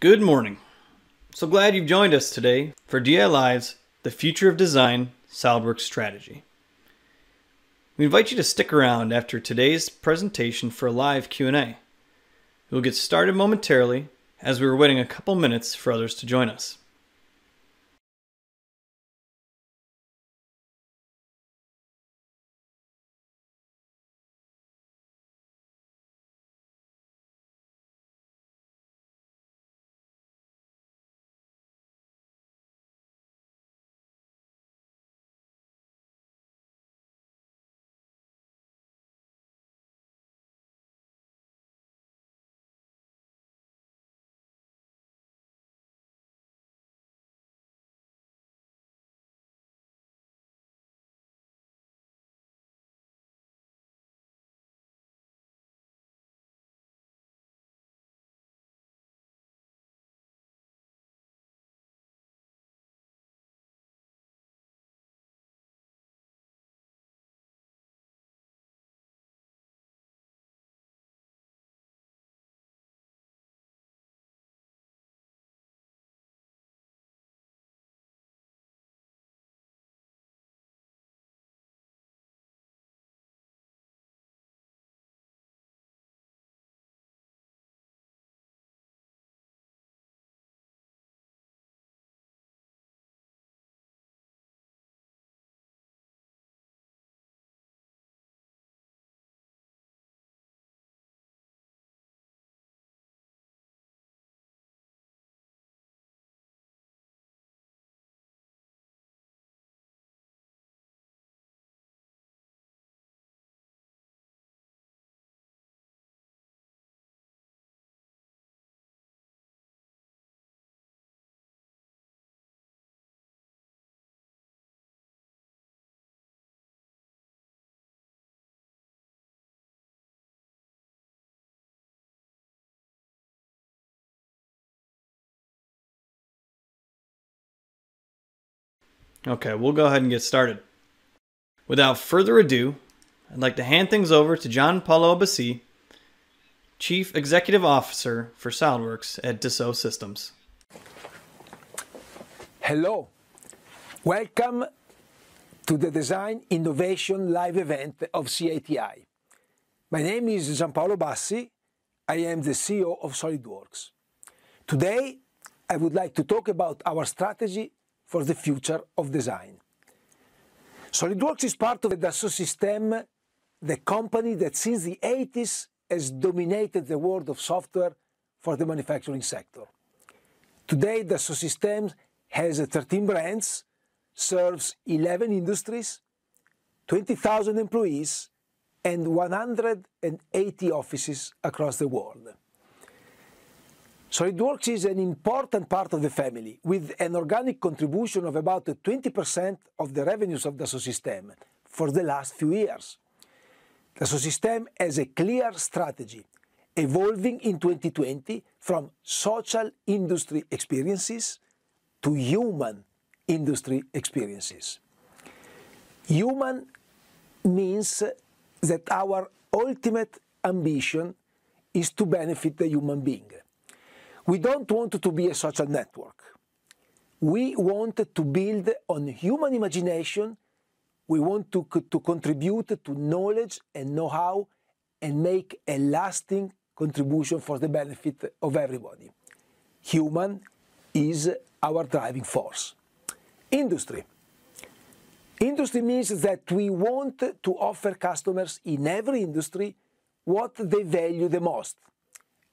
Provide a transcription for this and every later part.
Good morning. So glad you've joined us today for DLI's The Future of Design SOLIDWORKS Strategy. We invite you to stick around after today's presentation for a live Q&A. We'll get started momentarily as we are waiting a couple minutes for others to join us. Okay, we'll go ahead and get started. Without further ado, I'd like to hand things over to John Paulo Abassi, Chief Executive Officer for SOLIDWORKS at Dassault Systems. Hello. Welcome to the Design Innovation Live event of CATI. My name is Paolo Bassi. I am the CEO of SolidWorks. Today, I would like to talk about our strategy for the future of design. SolidWorks is part of the Dassault Systèmes, the company that since the 80s has dominated the world of software for the manufacturing sector. Today, Dassault Systèmes has 13 brands, serves 11 industries, 20,000 employees, and 180 offices across the world. SolidWorks is an important part of the family, with an organic contribution of about 20% of the revenues of Dassault Systèmes for the last few years. Dassault Systèmes has a clear strategy, evolving in 2020 from social industry experiences to human industry experiences. Human means that our ultimate ambition is to benefit the human being we don't want to be a social network. We want to build on human imagination. We want to, to contribute to knowledge and know how and make a lasting contribution for the benefit of everybody. Human is our driving force. Industry. Industry means that we want to offer customers in every industry what they value the most,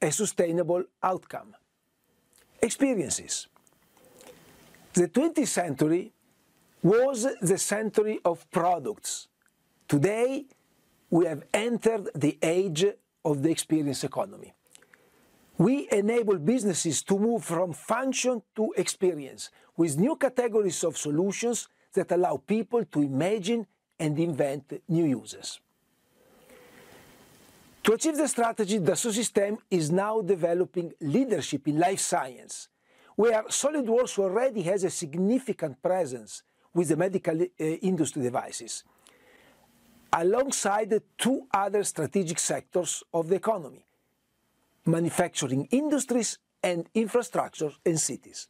a sustainable outcome experiences. The 20th century was the century of products. Today, we have entered the age of the experience economy. We enable businesses to move from function to experience with new categories of solutions that allow people to imagine and invent new uses. To achieve the strategy, Dassault system is now developing leadership in life science, where SolidWorks already has a significant presence with the medical uh, industry devices, alongside two other strategic sectors of the economy: manufacturing industries and infrastructure and cities.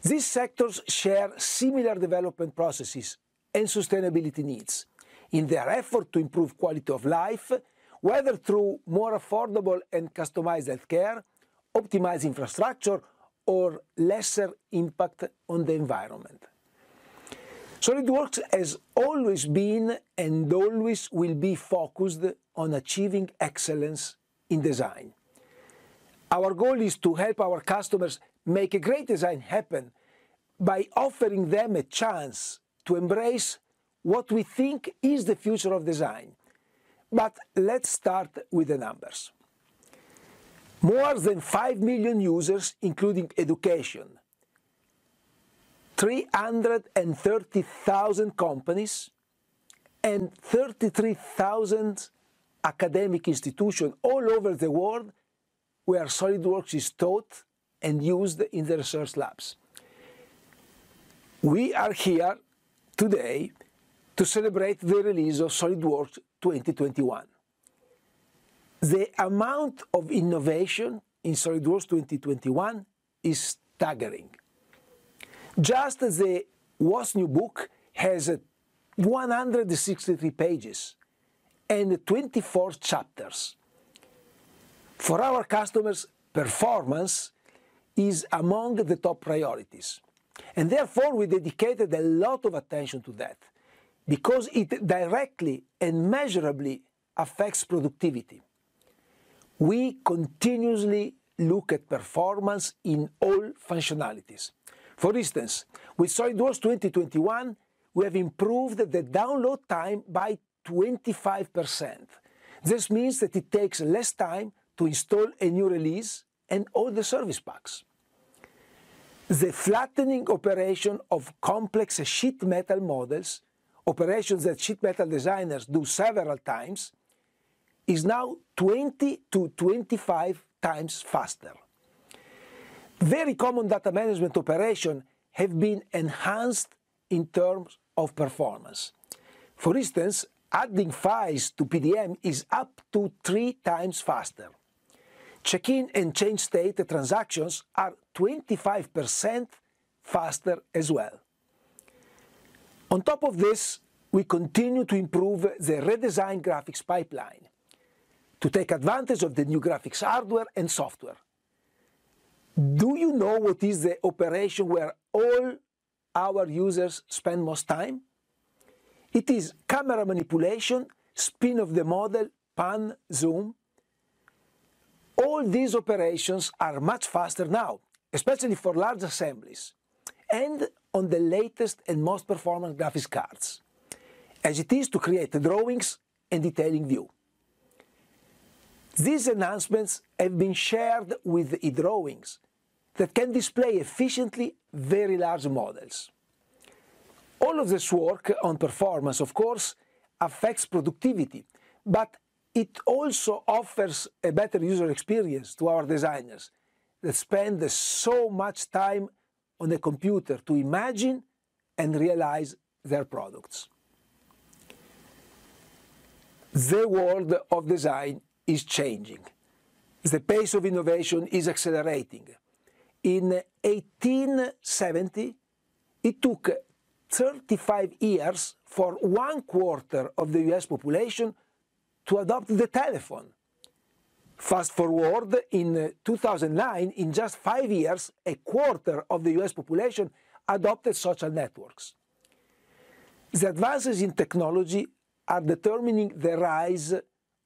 These sectors share similar development processes and sustainability needs in their effort to improve quality of life whether through more affordable and customized healthcare, optimized infrastructure, or lesser impact on the environment. SolidWorks has always been and always will be focused on achieving excellence in design. Our goal is to help our customers make a great design happen by offering them a chance to embrace what we think is the future of design but let's start with the numbers. More than 5 million users, including education, 330,000 companies, and 33,000 academic institutions all over the world where SolidWorks is taught and used in the research labs. We are here today to celebrate the release of SolidWorks 2021. The amount of innovation in SolidWorks 2021 is staggering. Just the WAS new book has 163 pages and 24 chapters. For our customers, performance is among the top priorities. And therefore, we dedicated a lot of attention to that because it directly and measurably affects productivity. We continuously look at performance in all functionalities. For instance, with SOLIDWORKS 2021, we have improved the download time by 25%. This means that it takes less time to install a new release and all the service packs. The flattening operation of complex sheet metal models operations that sheet metal designers do several times, is now 20 to 25 times faster. Very common data management operations have been enhanced in terms of performance. For instance, adding files to PDM is up to three times faster. Check-in and change state transactions are 25% faster as well. On top of this, we continue to improve the redesigned graphics pipeline to take advantage of the new graphics hardware and software. Do you know what is the operation where all our users spend most time? It is camera manipulation, spin of the model, pan, zoom. All these operations are much faster now, especially for large assemblies. And on the latest and most performance graphics cards, as it is to create drawings and detailing view. These enhancements have been shared with the drawings that can display efficiently very large models. All of this work on performance, of course, affects productivity, but it also offers a better user experience to our designers that spend so much time on a computer to imagine and realize their products. The world of design is changing. The pace of innovation is accelerating. In 1870, it took 35 years for one quarter of the US population to adopt the telephone. Fast forward in uh, 2009, in just five years, a quarter of the US population adopted social networks. The advances in technology are determining the rise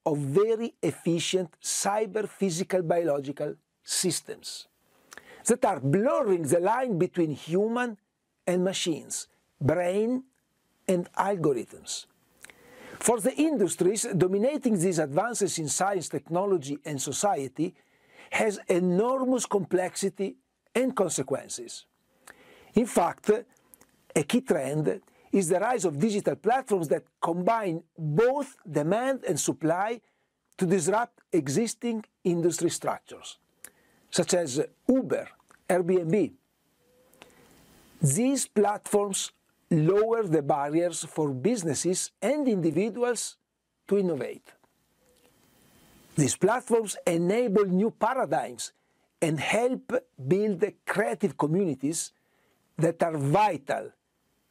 of very efficient cyber physical biological systems that are blurring the line between human and machines, brain and algorithms. For the industries, dominating these advances in science, technology and society has enormous complexity and consequences. In fact, a key trend is the rise of digital platforms that combine both demand and supply to disrupt existing industry structures, such as Uber, Airbnb. These platforms lower the barriers for businesses and individuals to innovate. These platforms enable new paradigms and help build the creative communities that are vital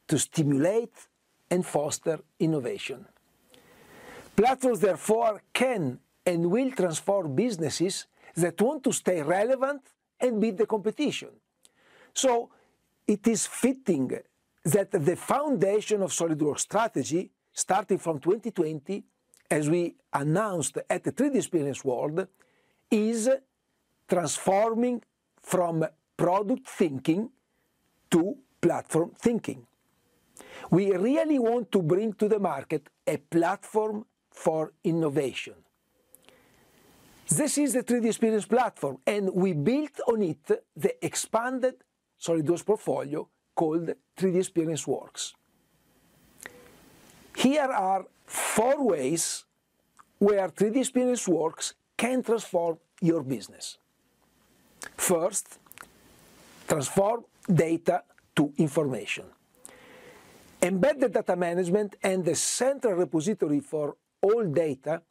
to stimulate and foster innovation. Platforms, therefore, can and will transform businesses that want to stay relevant and beat the competition. So it is fitting that the foundation of SolidWorks strategy, starting from 2020, as we announced at the 3D Experience World, is transforming from product thinking to platform thinking. We really want to bring to the market a platform for innovation. This is the 3D Experience platform, and we built on it the expanded SolidWorks portfolio called 3D Experience Works. Here are four ways where 3D Experience Works can transform your business. First, transform data to information. Embed the data management and the central repository for all data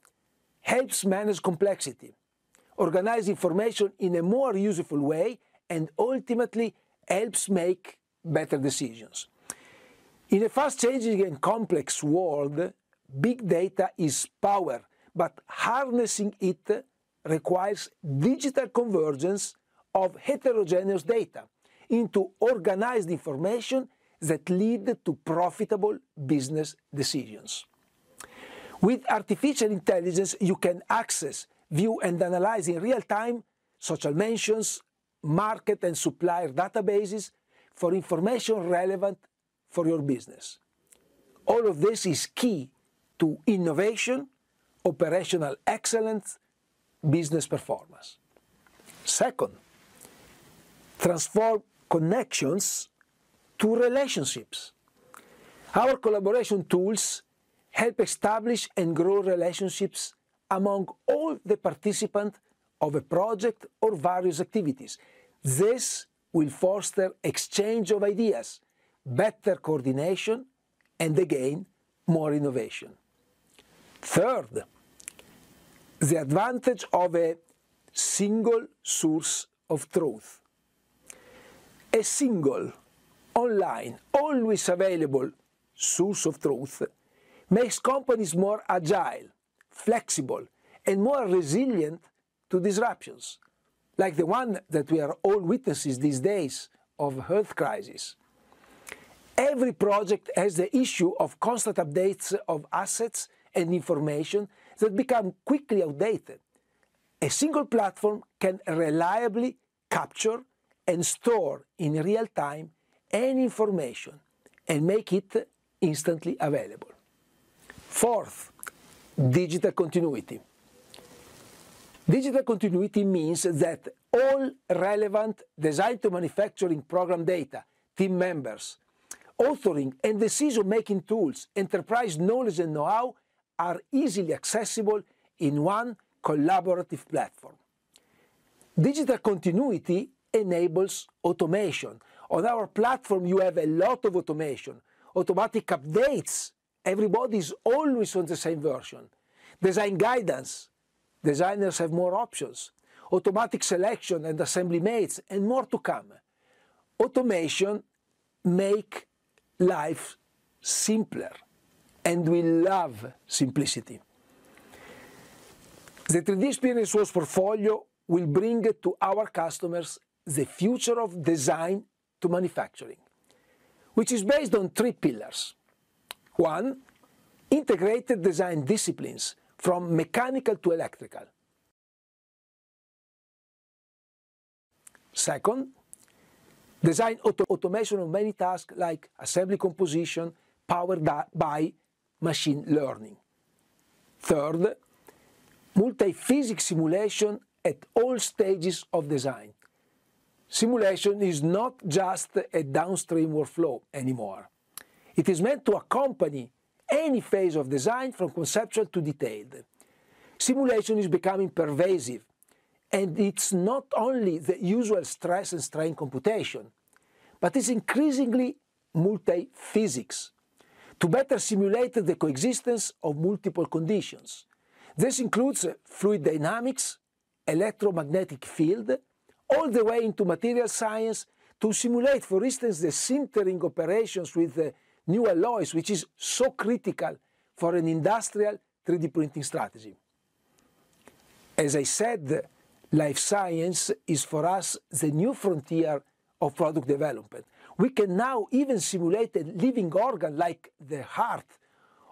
helps manage complexity, organize information in a more useful way, and ultimately helps make better decisions. In a fast-changing and complex world, big data is power, but harnessing it requires digital convergence of heterogeneous data into organized information that lead to profitable business decisions. With artificial intelligence, you can access, view and analyze in real time social mentions, market and supplier databases, for information relevant for your business. All of this is key to innovation, operational excellence, business performance. Second, transform connections to relationships. Our collaboration tools help establish and grow relationships among all the participants of a project or various activities. This will foster exchange of ideas, better coordination, and again, more innovation. Third, the advantage of a single source of truth. A single, online, always available source of truth makes companies more agile, flexible, and more resilient to disruptions like the one that we are all witnesses these days of health crisis. Every project has the issue of constant updates of assets and information that become quickly outdated. A single platform can reliably capture and store in real time any information and make it instantly available. Fourth, digital continuity. Digital continuity means that all relevant design to manufacturing program data, team members, authoring and decision-making tools, enterprise knowledge and know-how are easily accessible in one collaborative platform. Digital continuity enables automation. On our platform, you have a lot of automation, automatic updates. Everybody is always on the same version. Design guidance, Designers have more options, automatic selection and assembly mates, and more to come. Automation make life simpler, and we love simplicity. The 3D Experience Source portfolio will bring to our customers the future of design to manufacturing, which is based on three pillars. One, integrated design disciplines from mechanical to electrical. Second, design auto automation of many tasks like assembly composition powered by machine learning. Third, multi-physics simulation at all stages of design. Simulation is not just a downstream workflow anymore. It is meant to accompany any phase of design from conceptual to detailed. Simulation is becoming pervasive, and it's not only the usual stress and strain computation, but it's increasingly multi-physics to better simulate the coexistence of multiple conditions. This includes fluid dynamics, electromagnetic field, all the way into material science to simulate, for instance, the sintering operations with uh, new alloys, which is so critical for an industrial 3D printing strategy. As I said, life science is for us the new frontier of product development. We can now even simulate a living organ like the heart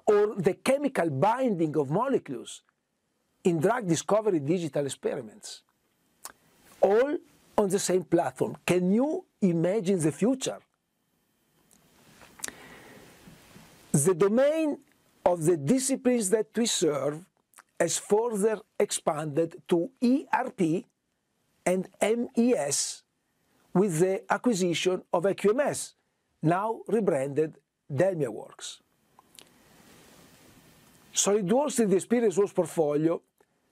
or the chemical binding of molecules in drug discovery digital experiments. All on the same platform. Can you imagine the future? The domain of the disciplines that we serve has further expanded to ERP and MES with the acquisition of AQMS, now rebranded DelmiaWorks. SolidWorks 3D Experience Works portfolio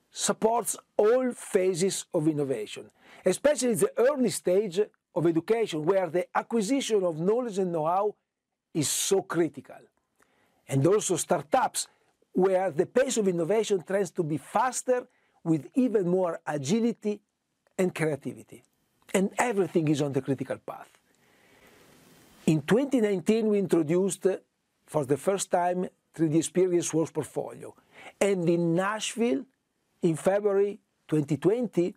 supports all phases of innovation, especially the early stage of education, where the acquisition of knowledge and know-how is so critical and also startups, where the pace of innovation tends to be faster with even more agility and creativity. And everything is on the critical path. In 2019, we introduced uh, for the first time 3D Experience Works Portfolio. And in Nashville, in February 2020,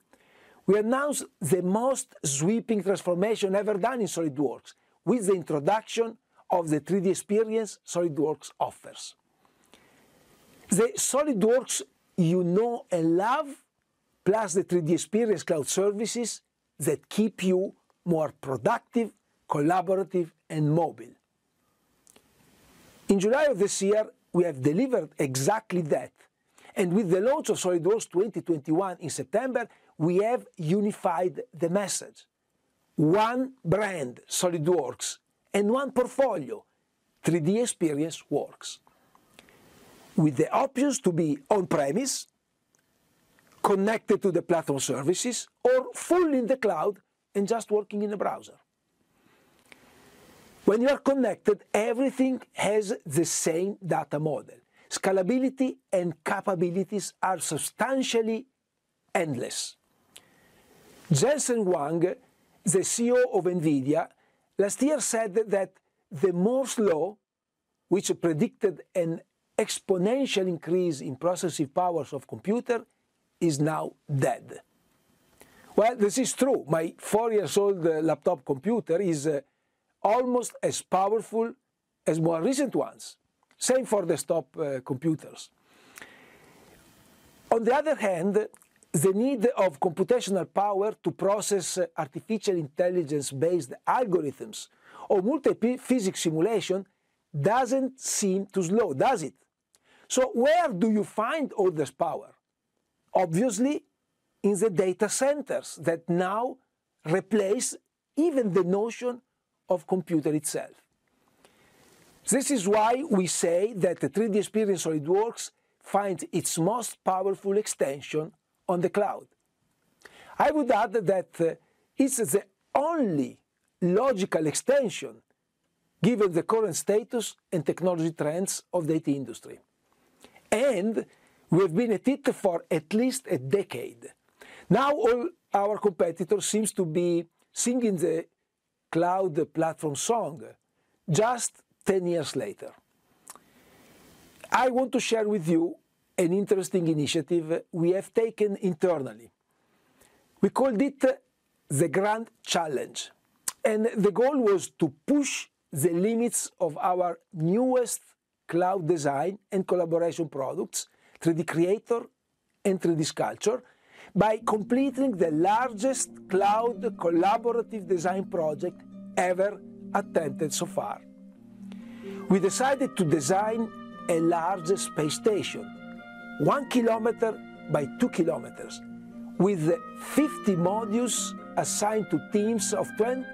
we announced the most sweeping transformation ever done in SolidWorks with the introduction of the 3D experience SolidWorks offers. The SolidWorks you know and love, plus the 3D experience cloud services that keep you more productive, collaborative, and mobile. In July of this year, we have delivered exactly that. And with the launch of SolidWorks 2021 in September, we have unified the message. One brand, SolidWorks, and one portfolio, 3D experience works. With the options to be on-premise, connected to the platform services, or fully in the cloud and just working in a browser. When you are connected, everything has the same data model. Scalability and capabilities are substantially endless. Jensen Wang, the CEO of NVIDIA, last year said that the Moore's law, which predicted an exponential increase in processing powers of computer, is now dead. Well, this is true. My four-year-old uh, laptop computer is uh, almost as powerful as more recent ones. Same for desktop uh, computers. On the other hand, the need of computational power to process artificial intelligence based algorithms or multi physics simulation doesn't seem to slow, does it? So, where do you find all this power? Obviously, in the data centers that now replace even the notion of computer itself. This is why we say that the 3D experience SolidWorks finds its most powerful extension on the cloud. I would add that uh, it's the only logical extension given the current status and technology trends of the IT industry. And we've been at it for at least a decade. Now all our competitors seems to be singing the cloud platform song just 10 years later. I want to share with you an interesting initiative we have taken internally. We called it the Grand Challenge. And the goal was to push the limits of our newest cloud design and collaboration products, 3D Creator and 3D Sculpture, by completing the largest cloud collaborative design project ever attempted so far. We decided to design a large space station one kilometer by two kilometers, with 50 modules assigned to teams of 20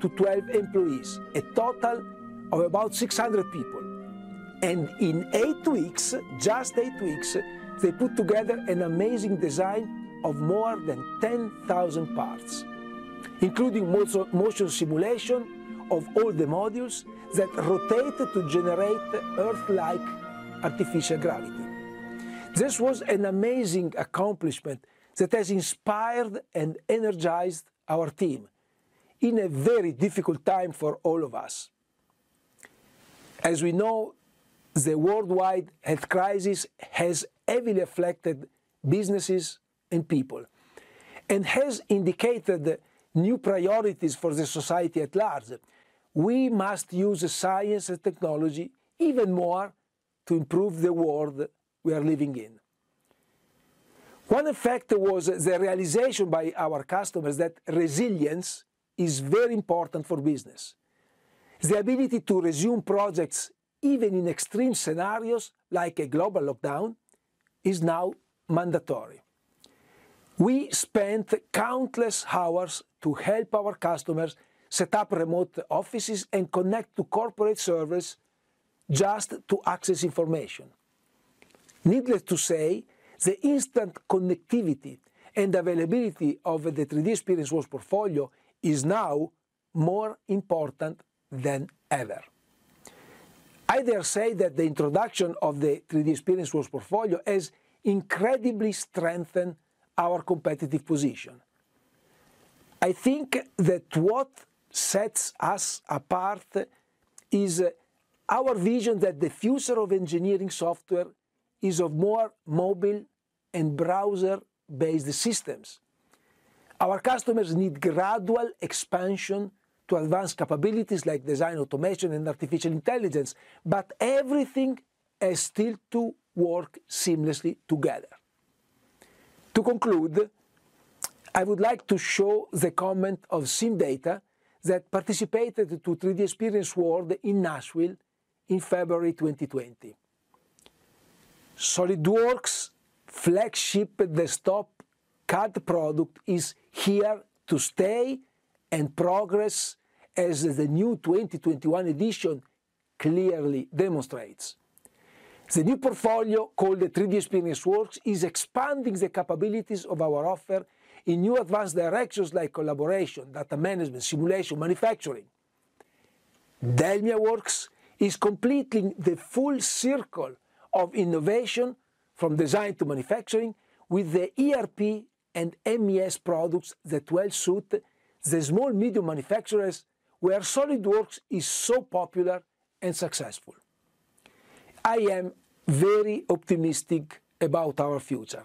to 12 employees, a total of about 600 people. And in eight weeks, just eight weeks, they put together an amazing design of more than 10,000 parts, including motion simulation of all the modules that rotate to generate Earth-like artificial gravity. This was an amazing accomplishment that has inspired and energized our team in a very difficult time for all of us. As we know, the worldwide health crisis has heavily affected businesses and people and has indicated new priorities for the society at large. We must use science and technology even more to improve the world we are living in. One effect was the realization by our customers that resilience is very important for business. The ability to resume projects even in extreme scenarios like a global lockdown is now mandatory. We spent countless hours to help our customers set up remote offices and connect to corporate servers just to access information. Needless to say, the instant connectivity and availability of the 3D Experience Works portfolio is now more important than ever. I dare say that the introduction of the 3D Experience Works portfolio has incredibly strengthened our competitive position. I think that what sets us apart is uh, our vision that the future of engineering software is of more mobile and browser-based systems. Our customers need gradual expansion to advance capabilities like design automation and artificial intelligence, but everything has still to work seamlessly together. To conclude, I would like to show the comment of SimData that participated to 3D Experience World in Nashville in February 2020. SolidWorks flagship desktop CAD product is here to stay and progress as the new 2021 edition clearly demonstrates. The new portfolio called the 3D Experience Works is expanding the capabilities of our offer in new advanced directions like collaboration, data management, simulation, manufacturing. Delmia Works is completing the full circle of innovation from design to manufacturing with the ERP and MES products that well suit the small medium manufacturers where SolidWorks is so popular and successful. I am very optimistic about our future.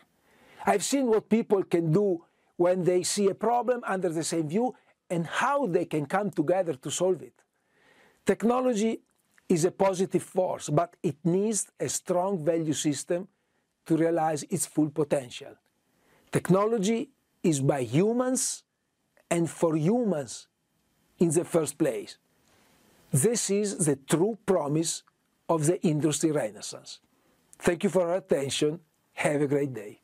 I've seen what people can do when they see a problem under the same view and how they can come together to solve it. Technology is a positive force, but it needs a strong value system to realize its full potential. Technology is by humans and for humans in the first place. This is the true promise of the industry renaissance. Thank you for your attention. Have a great day.